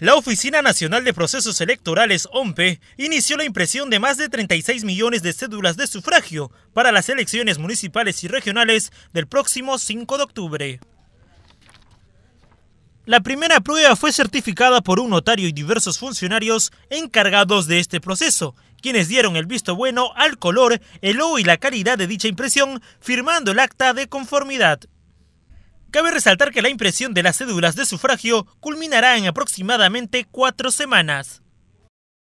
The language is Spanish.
La Oficina Nacional de Procesos Electorales, OMPE, inició la impresión de más de 36 millones de cédulas de sufragio para las elecciones municipales y regionales del próximo 5 de octubre. La primera prueba fue certificada por un notario y diversos funcionarios encargados de este proceso, quienes dieron el visto bueno al color, el logo y la calidad de dicha impresión, firmando el acta de conformidad. Cabe resaltar que la impresión de las cédulas de sufragio culminará en aproximadamente cuatro semanas.